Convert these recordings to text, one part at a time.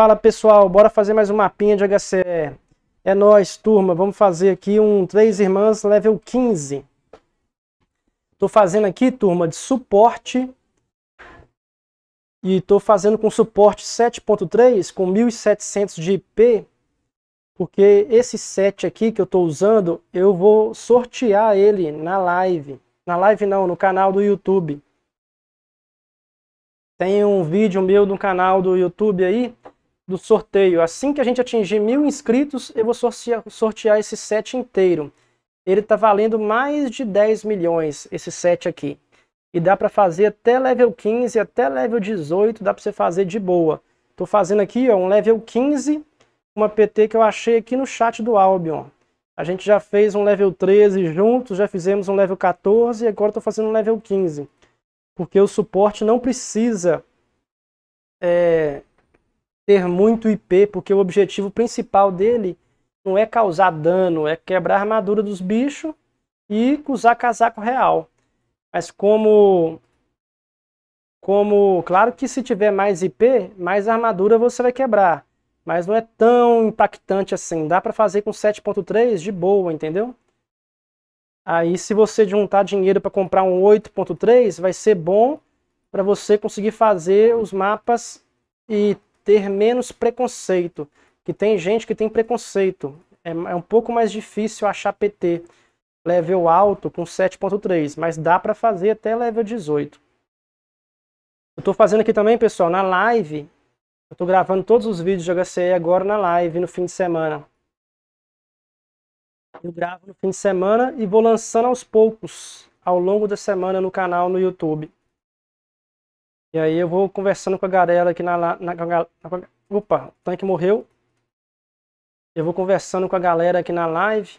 Fala pessoal, bora fazer mais um mapinha de HCE. É nós, turma, vamos fazer aqui um Três Irmãs level 15. Tô fazendo aqui, turma, de suporte. E tô fazendo com suporte 7.3 com 1700 de IP, porque esse set aqui que eu tô usando, eu vou sortear ele na live. Na live não, no canal do YouTube. Tem um vídeo meu no canal do YouTube aí do sorteio. Assim que a gente atingir mil inscritos, eu vou sortear, sortear esse set inteiro. Ele está valendo mais de 10 milhões, esse set aqui. E dá para fazer até level 15, até level 18, dá para você fazer de boa. Estou fazendo aqui ó, um level 15, uma PT que eu achei aqui no chat do Albion. A gente já fez um level 13 juntos, já fizemos um level 14 e agora estou fazendo um level 15. Porque o suporte não precisa é, ter muito IP, porque o objetivo principal dele não é causar dano, é quebrar a armadura dos bichos e usar casaco real. Mas como como, claro que se tiver mais IP, mais armadura você vai quebrar, mas não é tão impactante assim. Dá para fazer com 7.3 de boa, entendeu? Aí se você juntar dinheiro para comprar um 8.3, vai ser bom para você conseguir fazer os mapas e ter menos preconceito. Que tem gente que tem preconceito. É, é um pouco mais difícil achar PT level alto com 7.3, mas dá para fazer até level 18. Eu estou fazendo aqui também, pessoal, na live. Eu estou gravando todos os vídeos de HCE agora na live, no fim de semana. Eu gravo no fim de semana e vou lançando aos poucos, ao longo da semana, no canal no YouTube. E aí eu vou conversando com a galera aqui na, na, na, na Opa, o tanque morreu. Eu vou conversando com a galera aqui na live.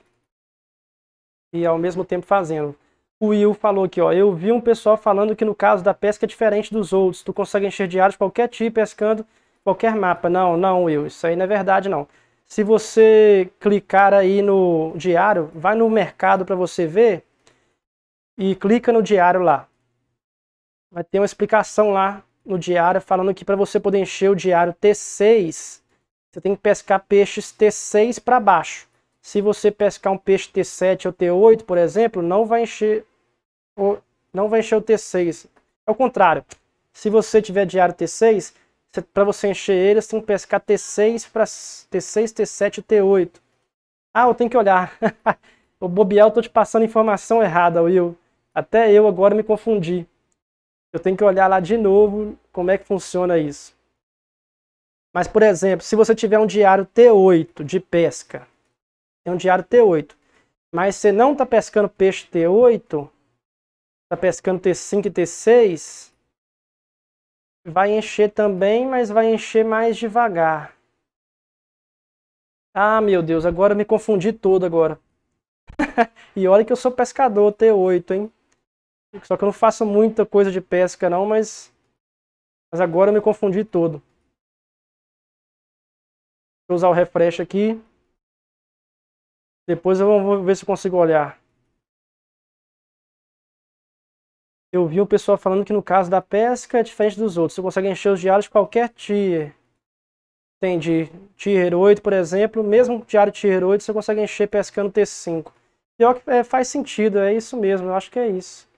E ao mesmo tempo fazendo. O Will falou aqui, ó. Eu vi um pessoal falando que no caso da pesca é diferente dos outros. Tu consegue encher diários qualquer tipo pescando qualquer mapa. Não, não, Will. Isso aí não é verdade, não. Se você clicar aí no diário, vai no mercado para você ver e clica no diário lá vai ter uma explicação lá no diário falando que para você poder encher o diário T6, você tem que pescar peixes T6 para baixo. Se você pescar um peixe T7 ou T8, por exemplo, não vai encher o, não vai encher o T6. É o contrário. Se você tiver diário T6, para você encher ele, você tem que pescar T6 para T6, T7 e T8. Ah, eu tenho que olhar. o bobear, eu tô te passando informação errada, Will. Até eu agora me confundi eu tenho que olhar lá de novo como é que funciona isso. Mas, por exemplo, se você tiver um diário T8 de pesca, é um diário T8, mas você não está pescando peixe T8, está pescando T5 e T6, vai encher também, mas vai encher mais devagar. Ah, meu Deus, agora eu me confundi todo agora. e olha que eu sou pescador T8, hein? Só que eu não faço muita coisa de pesca não, mas, mas agora eu me confundi todo. Vou usar o refresh aqui. Depois eu vou ver se consigo olhar. Eu vi um pessoal falando que no caso da pesca é diferente dos outros. Você consegue encher os diários de qualquer tier. Tem de tier 8, por exemplo. Mesmo diário tier 8 você consegue encher pescando T5. Pior que é, faz sentido, é isso mesmo. Eu acho que é isso.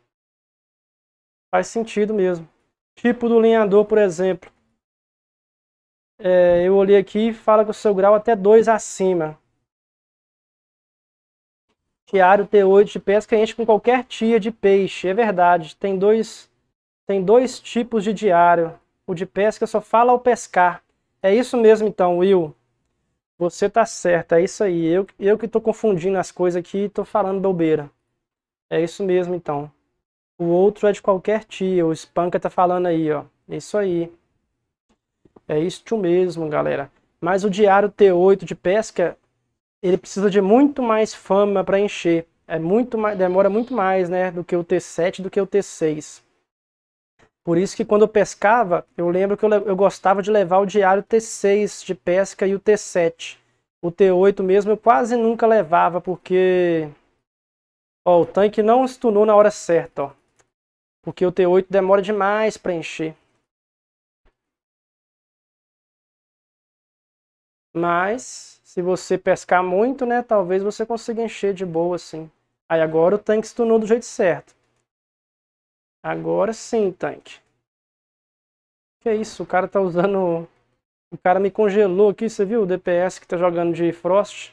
Faz sentido mesmo. Tipo do linhador, por exemplo. É, eu olhei aqui e fala que o seu grau até 2 acima. Tiário T8 de pesca enche com qualquer tia de peixe. É verdade. Tem dois, tem dois tipos de diário. O de pesca só fala ao pescar. É isso mesmo então, Will. Você tá certo, é isso aí. Eu, eu que tô confundindo as coisas aqui e tô falando bobeira. É isso mesmo então. O outro é de qualquer tia. O Spanka tá falando aí, ó. É isso aí. É isto mesmo, galera. Mas o diário T8 de pesca, ele precisa de muito mais fama para encher. É muito mais, demora muito mais, né, do que o T7, do que o T6. Por isso que quando eu pescava, eu lembro que eu, eu gostava de levar o diário T6 de pesca e o T7. O T8 mesmo eu quase nunca levava, porque ó, o tanque não estunou na hora certa. Ó porque o T8 demora demais para encher. Mas, se você pescar muito, né, talvez você consiga encher de boa, assim. Aí agora o tanque stunou do jeito certo. Agora sim, tanque. Que isso, o cara tá usando... O cara me congelou aqui, você viu? O DPS que tá jogando de Frost.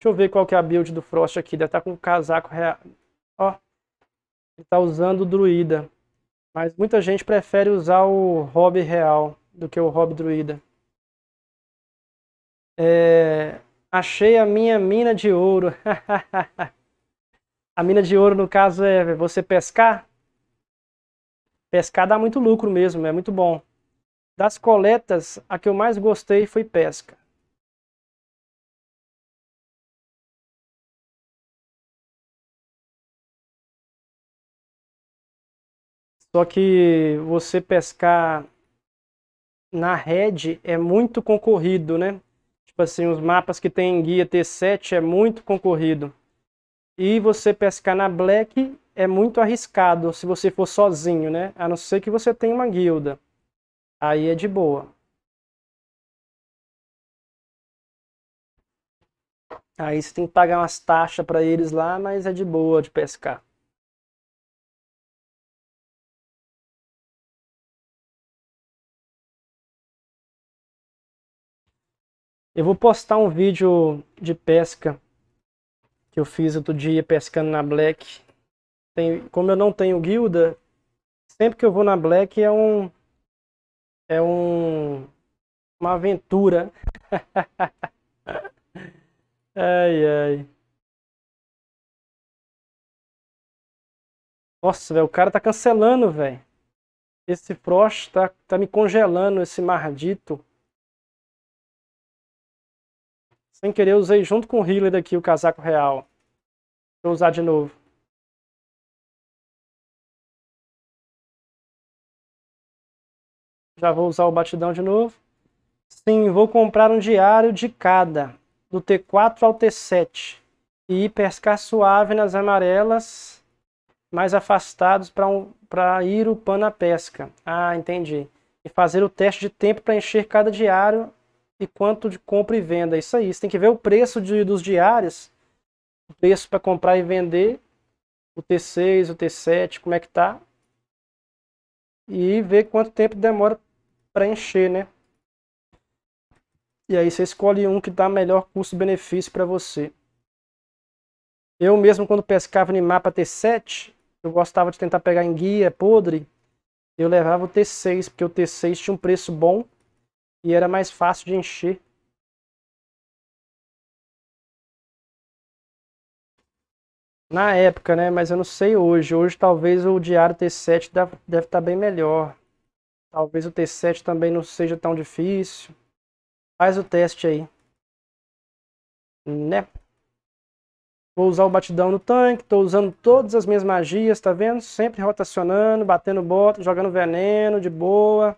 Deixa eu ver qual que é a build do Frost aqui. Deve estar tá com o casaco ele está usando o druida. Mas muita gente prefere usar o hobby real do que o hobby druida. É... Achei a minha mina de ouro. a mina de ouro, no caso, é você pescar. Pescar dá muito lucro mesmo, é muito bom. Das coletas, a que eu mais gostei foi pesca. Só que você pescar na rede é muito concorrido, né? Tipo assim, os mapas que tem guia T7 é muito concorrido. E você pescar na black é muito arriscado se você for sozinho, né? A não ser que você tenha uma guilda. Aí é de boa. Aí você tem que pagar umas taxas para eles lá, mas é de boa de pescar. Eu vou postar um vídeo de pesca que eu fiz outro dia pescando na Black. Tem, como eu não tenho guilda, sempre que eu vou na Black é um é um uma aventura. ai ai. Nossa, velho, o cara tá cancelando, velho. Esse Frost tá, tá me congelando, esse mardito. Sem querer, usei junto com o healer daqui o casaco real. Vou usar de novo. Já vou usar o batidão de novo. Sim, vou comprar um diário de cada, do T4 ao T7. E ir pescar suave nas amarelas, mais afastados para um, ir upando a pesca. Ah, entendi. E fazer o teste de tempo para encher cada diário e quanto de compra e venda. É isso aí. Você tem que ver o preço de, dos diários, o preço para comprar e vender, o T6, o T7, como é que tá. E ver quanto tempo demora para encher, né? E aí você escolhe um que dá melhor custo-benefício para você. Eu mesmo quando pescava no mapa T7, eu gostava de tentar pegar em guia podre, eu levava o T6, porque o T6 tinha um preço bom e era mais fácil de encher. Na época, né? Mas eu não sei hoje. Hoje talvez o Diário T7 deve estar tá bem melhor. Talvez o T7 também não seja tão difícil. Faz o teste aí. Né? Vou usar o batidão no tanque, estou usando todas as minhas magias, tá vendo? Sempre rotacionando, batendo bota, jogando veneno de boa.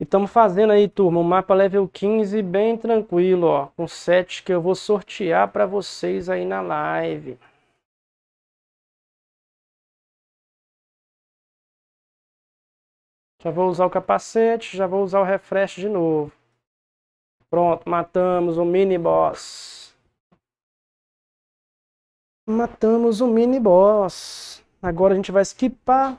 E estamos fazendo aí, turma, um mapa level 15 bem tranquilo, ó, com sete que eu vou sortear para vocês aí na live. Já vou usar o capacete, já vou usar o refresh de novo. Pronto, matamos o mini boss. Matamos o mini boss. Agora a gente vai skipar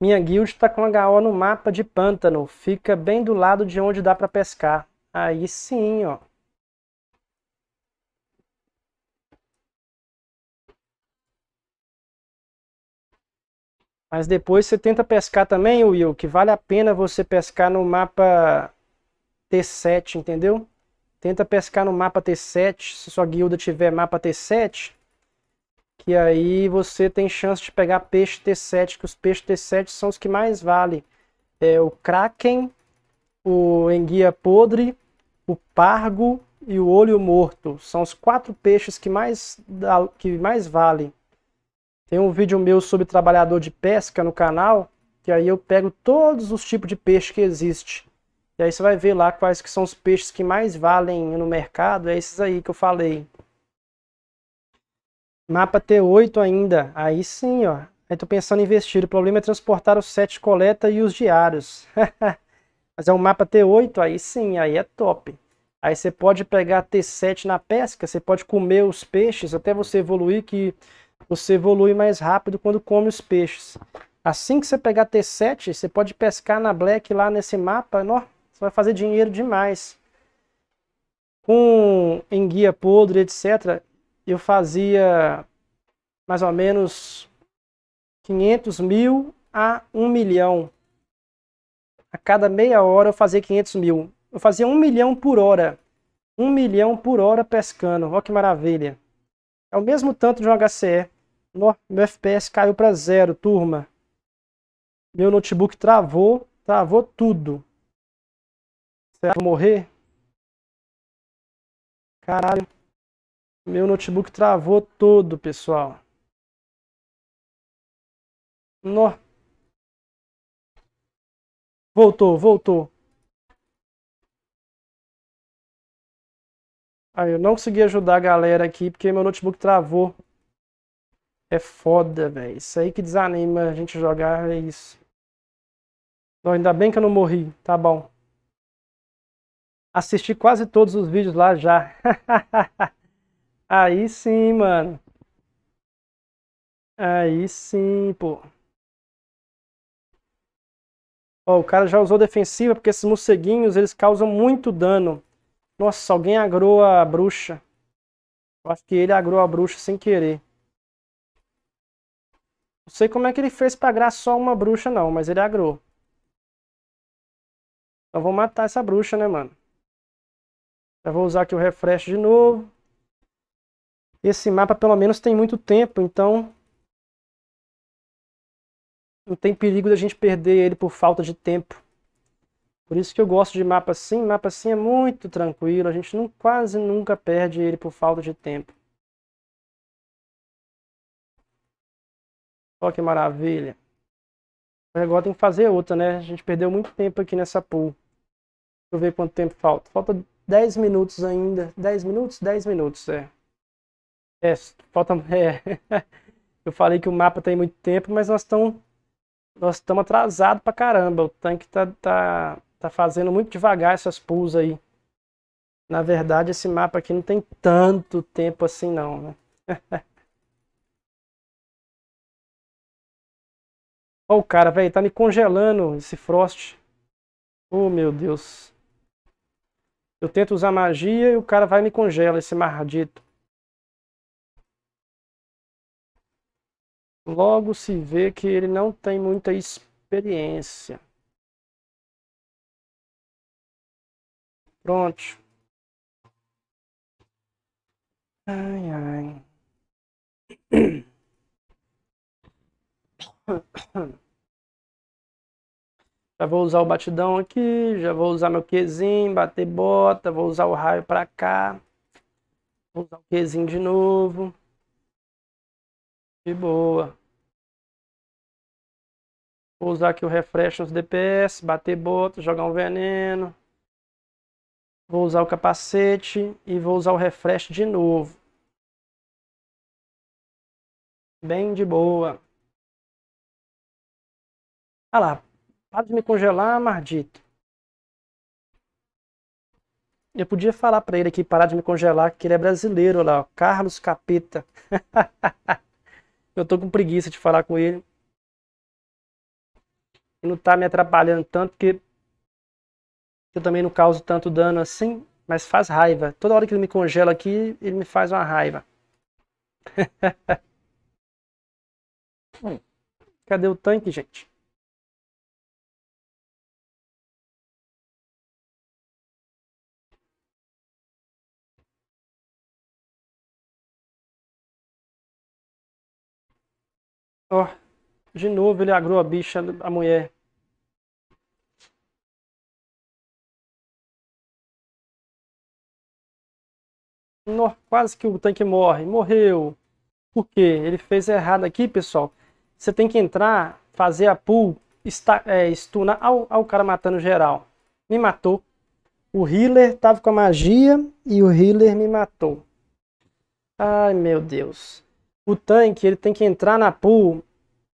Minha guild está com HO no mapa de pântano. Fica bem do lado de onde dá para pescar. Aí sim, ó. Mas depois você tenta pescar também, Will, que vale a pena você pescar no mapa T7, entendeu? Tenta pescar no mapa T7, se sua guilda tiver mapa T7, que aí você tem chance de pegar peixe T7, que os peixes T7 são os que mais valem. É o Kraken, o Enguia Podre, o Pargo e o Olho Morto. São os quatro peixes que mais, que mais valem. Tem um vídeo meu sobre trabalhador de pesca no canal, que aí eu pego todos os tipos de peixe que existe. E aí você vai ver lá quais que são os peixes que mais valem no mercado, é esses aí que eu falei. Mapa T8 ainda. Aí sim, ó. Aí tô pensando em investir. O problema é transportar os sete coleta e os diários. Mas é um mapa T8, aí sim, aí é top. Aí você pode pegar T7 na pesca, você pode comer os peixes até você evoluir, que você evolui mais rápido quando come os peixes. Assim que você pegar T7, você pode pescar na Black lá nesse mapa, nó, você vai fazer dinheiro demais. Com enguia podre, etc., eu fazia mais ou menos 500 mil a 1 milhão. A cada meia hora eu fazia 500 mil. Eu fazia 1 milhão por hora. 1 milhão por hora pescando. Olha que maravilha. É o mesmo tanto de um HCE. No, meu FPS caiu para zero, turma. Meu notebook travou, travou tudo. Será que eu vou morrer? Caralho. Meu notebook travou todo, pessoal. Nó. Voltou, voltou. Aí eu não consegui ajudar a galera aqui porque meu notebook travou. É foda, velho. Isso aí que desanima a gente jogar, é isso. ainda bem que eu não morri. Tá bom. Assisti quase todos os vídeos lá já. Aí sim, mano. Aí sim, pô. Ó, o cara já usou defensiva porque esses morceguinhos, eles causam muito dano. Nossa, alguém agrou a bruxa. Eu acho que ele agrou a bruxa sem querer. Não sei como é que ele fez pra agrar só uma bruxa, não, mas ele agrou. Então vou matar essa bruxa, né, mano? Já vou usar aqui o refresh de novo. Esse mapa pelo menos tem muito tempo, então não tem perigo da gente perder ele por falta de tempo. Por isso que eu gosto de mapa assim. Mapa assim é muito tranquilo, a gente não, quase nunca perde ele por falta de tempo. Olha que maravilha. Agora tem que fazer outra, né? A gente perdeu muito tempo aqui nessa pool. Deixa eu ver quanto tempo falta. Falta 10 minutos ainda. 10 minutos? 10 minutos, é. É, falta, é, eu falei que o mapa tem tá muito tempo, mas nós estamos nós estamos atrasados pra caramba. O tanque tá, tá, tá fazendo muito devagar essas pulls aí. Na verdade, esse mapa aqui não tem tanto tempo assim não, né? Ó o cara, velho, tá me congelando esse Frost. Oh, meu Deus. Eu tento usar magia e o cara vai e me congela, esse mardito. Logo se vê que ele não tem muita experiência. Pronto. Ai, ai. Já vou usar o batidão aqui, já vou usar meu Qzinho, bater bota, vou usar o raio pra cá. Vou usar o Qzinho de novo. De boa. Vou usar aqui o refresh os DPS, bater boto, jogar um veneno. Vou usar o capacete e vou usar o refresh de novo. Bem de boa. Ah lá, para de me congelar, mardito. Eu podia falar para ele aqui parar de me congelar, que ele é brasileiro lá, ó. Carlos Capeta. eu tô com preguiça de falar com ele. Ele não tá me atrapalhando tanto que eu também não causo tanto dano assim, mas faz raiva. Toda hora que ele me congela aqui, ele me faz uma raiva. Hum. Cadê o tanque, gente? Ó, oh, de novo ele agrou a bicha, a mulher. No, quase que o tanque morre. Morreu. Por quê? Ele fez errado aqui, pessoal. Você tem que entrar, fazer a pull, está, é, stunar ao, ao cara matando geral. Me matou. O healer tava com a magia e o healer me matou. Ai, meu Deus o tanque ele tem que entrar na pool,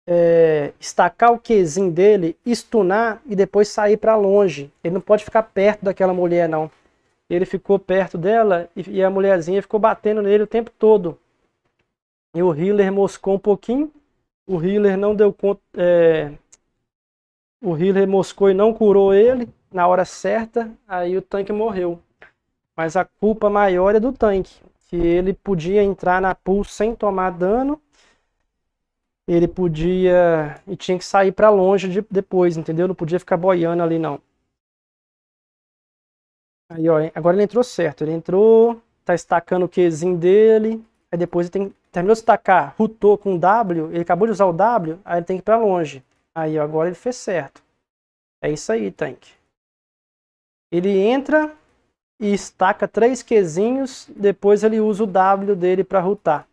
é, estacar o quezinho dele, estunar e depois sair para longe. Ele não pode ficar perto daquela mulher, não. Ele ficou perto dela e, e a mulherzinha ficou batendo nele o tempo todo. E o healer moscou um pouquinho. O healer não deu conta. É, o healer moscou e não curou ele na hora certa. Aí o tanque morreu. Mas a culpa maior é do tanque que ele podia entrar na pool sem tomar dano. Ele podia e tinha que sair para longe de, depois, entendeu? Não podia ficar boiando ali não. Aí, ó, agora ele entrou certo. Ele entrou, tá estacando o Qzinho dele. Aí depois ele tem, terminou de estacar, rutou com W. Ele acabou de usar o W, aí ele tem que ir pra longe. Aí, ó, agora ele fez certo. É isso aí, Tank. Ele entra, e estaca três quezinhos, depois ele usa o W dele para rutar.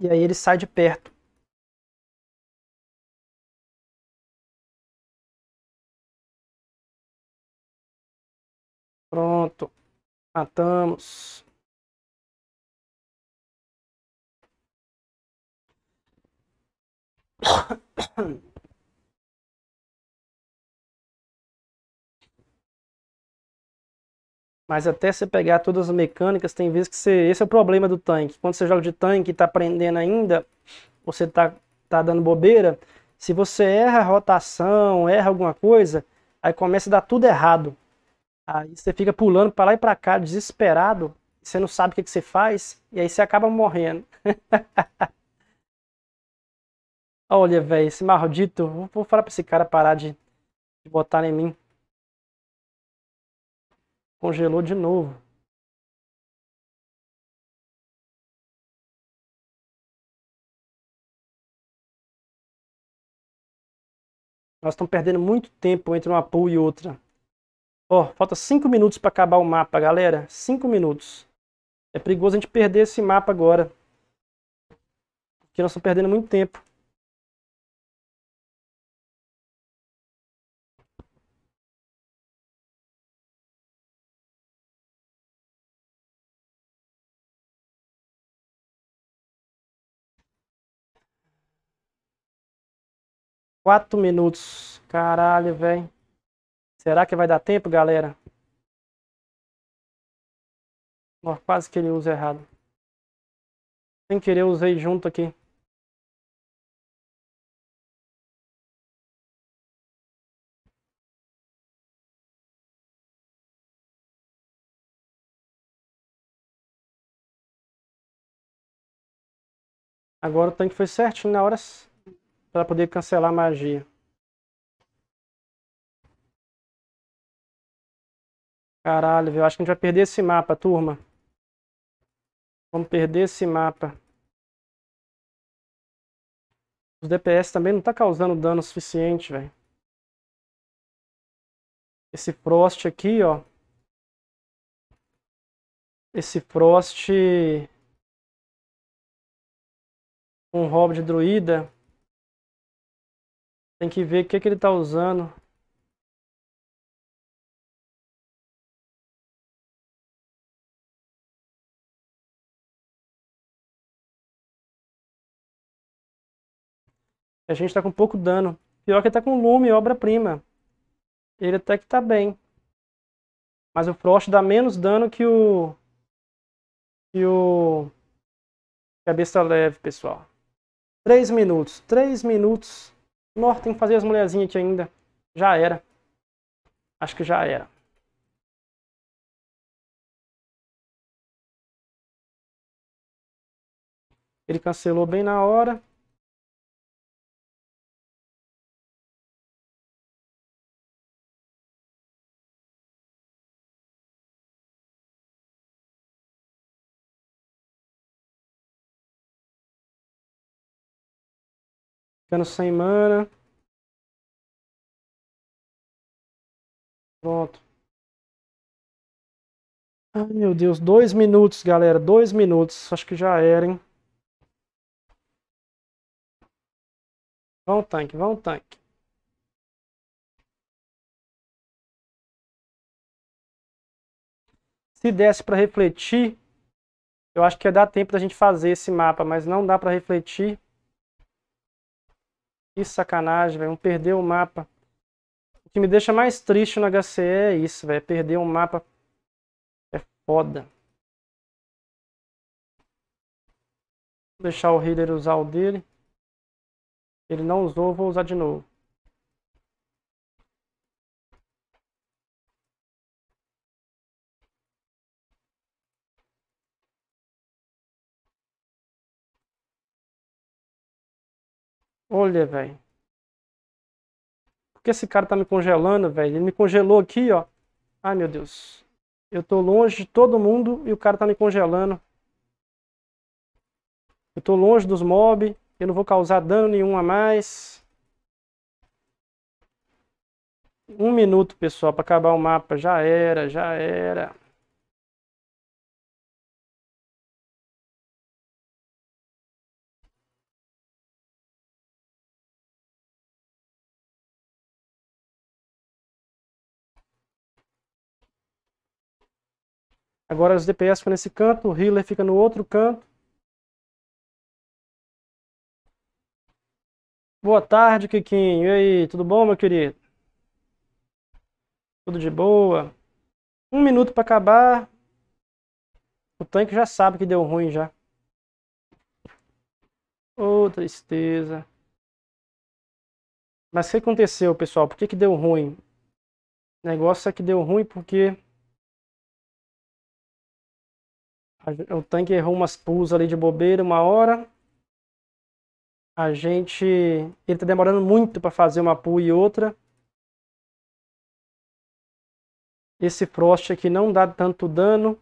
E aí ele sai de perto. Pronto. Matamos. Mas até você pegar todas as mecânicas, tem vezes que você... Esse é o problema do tanque. Quando você joga de tanque e tá prendendo ainda, você tá, tá dando bobeira. Se você erra a rotação, erra alguma coisa, aí começa a dar tudo errado. Aí você fica pulando para lá e para cá, desesperado. Você não sabe o que, que você faz. E aí você acaba morrendo. Olha, velho, esse maldito. Vou falar pra esse cara parar de, de botar em mim. Congelou de novo. Nós estamos perdendo muito tempo entre uma pool e outra. Ó, oh, falta 5 minutos para acabar o mapa, galera. 5 minutos. É perigoso a gente perder esse mapa agora. Porque nós estamos perdendo muito tempo. 4 minutos. Caralho, velho. Será que vai dar tempo, galera? Oh, quase que ele usa errado. Sem querer, usei junto aqui. Agora o tanque foi certinho na hora para poder cancelar a magia. Caralho, eu acho que a gente vai perder esse mapa, turma. Vamos perder esse mapa. Os DPS também não tá causando dano suficiente, velho. Esse Frost aqui, ó. Esse Frost... Um Rob de Druida. Tem que ver o que, que ele está usando. A gente está com pouco dano. Pior que está com lume, obra-prima. Ele até que está bem. Mas o Frost dá menos dano que o... Que o... Cabeça leve, pessoal. 3 minutos. 3 minutos nossa, tem que fazer as mulherzinhas aqui ainda. Já era. Acho que já era. Ele cancelou bem na hora. Ficando sem mana. Pronto. Ai, meu Deus. Dois minutos, galera. Dois minutos. Acho que já era, hein? Vão tanque, vão tanque. Se desse para refletir, eu acho que ia dar tempo da gente fazer esse mapa, mas não dá para refletir. Que sacanagem, velho. Vamos perder o mapa. O que me deixa mais triste no HCE é isso, velho. É perder um mapa é foda. Vou deixar o healer usar o dele. Ele não usou, vou usar de novo. Olha, velho. Por que esse cara tá me congelando, velho? Ele me congelou aqui, ó. Ai, meu Deus. Eu tô longe de todo mundo e o cara tá me congelando. Eu tô longe dos mobs. Eu não vou causar dano nenhum a mais. Um minuto, pessoal, pra acabar o mapa. Já era, já era. Agora os DPS ficam nesse canto, o healer fica no outro canto. Boa tarde, Kikinho. E aí, tudo bom, meu querido? Tudo de boa? Um minuto para acabar. O tanque já sabe que deu ruim já. Ô, oh, tristeza. Mas o que aconteceu, pessoal? Por que, que deu ruim? O negócio é que deu ruim porque O tanque errou umas pulls ali de bobeira uma hora. A gente. Ele tá demorando muito para fazer uma pull e outra. Esse Frost aqui não dá tanto dano.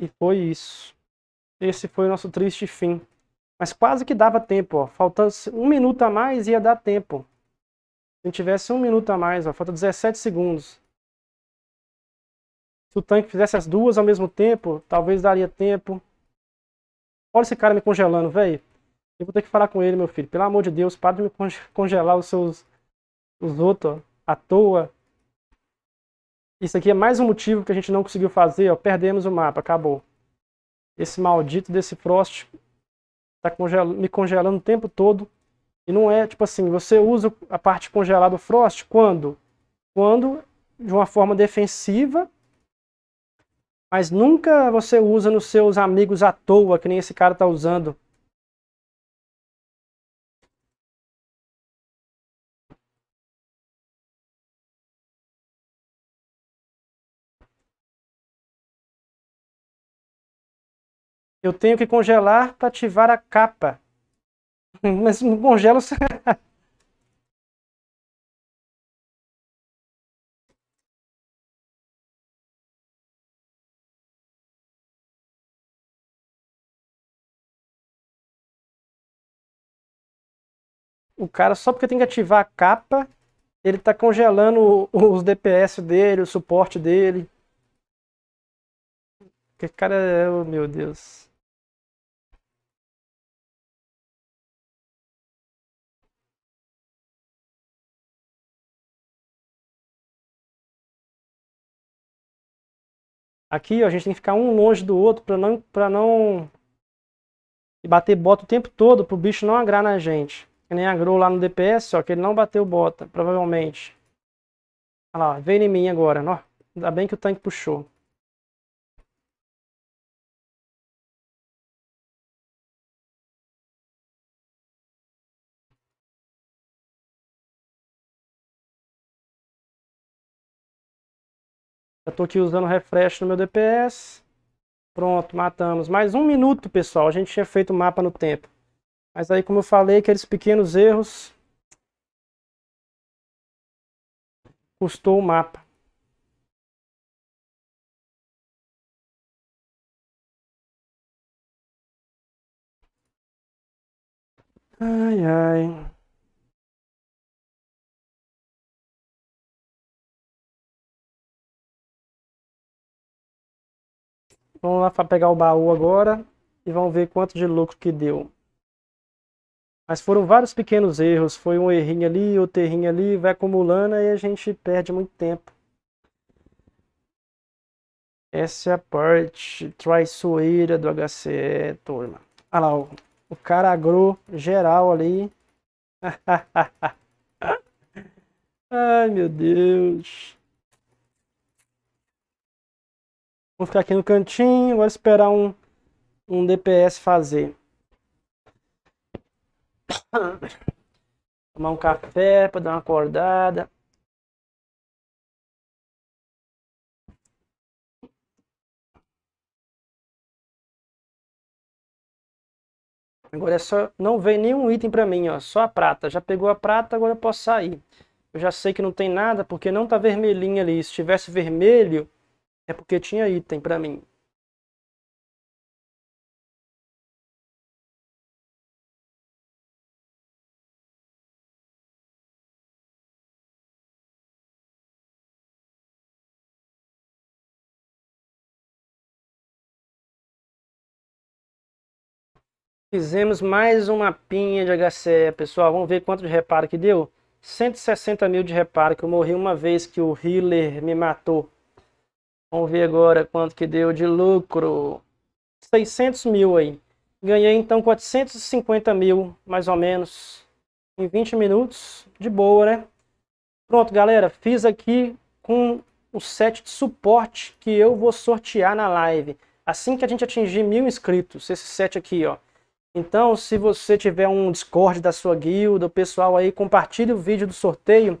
E foi isso. Esse foi o nosso triste fim. Mas quase que dava tempo, ó. Faltando um minuto a mais ia dar tempo. Se tivesse um minuto a mais, ó, falta 17 segundos. Se o tanque fizesse as duas ao mesmo tempo, talvez daria tempo. Olha esse cara me congelando, velho. Eu vou ter que falar com ele, meu filho. Pelo amor de Deus, para de me congelar os seus... Os outros, ó, à toa. Isso aqui é mais um motivo que a gente não conseguiu fazer, ó. Perdemos o mapa, acabou. Esse maldito desse Frost tá me congelando o tempo todo. E não é tipo assim, você usa a parte congelada do Frost quando? Quando de uma forma defensiva, mas nunca você usa nos seus amigos à toa, que nem esse cara tá usando. Eu tenho que congelar para ativar a capa. Mas não congela... o cara só porque tem que ativar a capa, ele tá congelando os DPS dele, o suporte dele. Que cara é, oh meu Deus. Aqui ó, a gente tem que ficar um longe do outro para não, não bater bota o tempo todo para o bicho não agrar na gente. Que nem agrou lá no DPS, ó, que ele não bateu bota, provavelmente. Olha lá, veio em mim agora. Ó, ainda bem que o tanque puxou. Eu tô aqui usando refresh no meu DPS. Pronto, matamos. Mais um minuto, pessoal. A gente tinha feito o mapa no tempo. Mas aí, como eu falei, aqueles pequenos erros... Custou o mapa. Ai, ai. Vamos lá pegar o baú agora e vamos ver quanto de lucro que deu. Mas foram vários pequenos erros. Foi um errinho ali, outro errinho ali, vai acumulando e a gente perde muito tempo. Essa é a parte traiçoeira do HCE, turma. Olha lá, o, o cara agrou geral ali. Ai, meu Deus. Vou ficar aqui no cantinho, vou esperar um, um DPS fazer. Tomar um café para dar uma acordada. Agora é só não veio nenhum item para mim, ó, só a prata. Já pegou a prata, agora eu posso sair. Eu já sei que não tem nada porque não tá vermelhinho ali. Se tivesse vermelho, é porque tinha item para mim. Fizemos mais uma pinha de HCE, pessoal. Vamos ver quanto de reparo que deu. 160 mil de reparo, que eu morri uma vez que o healer me matou. Vamos ver agora quanto que deu de lucro. 600 mil aí. Ganhei então 450 mil, mais ou menos, em 20 minutos. De boa, né? Pronto, galera. Fiz aqui com o set de suporte que eu vou sortear na live. Assim que a gente atingir mil inscritos, esse set aqui, ó. Então, se você tiver um Discord da sua guilda, o pessoal aí, compartilhe o vídeo do sorteio.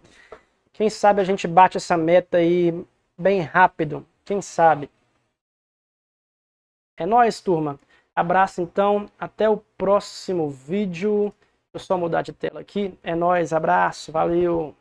Quem sabe a gente bate essa meta aí bem rápido. Quem sabe? É nóis, turma. Abraço, então. Até o próximo vídeo. Deixa eu só mudar de tela aqui. É nóis, abraço, valeu.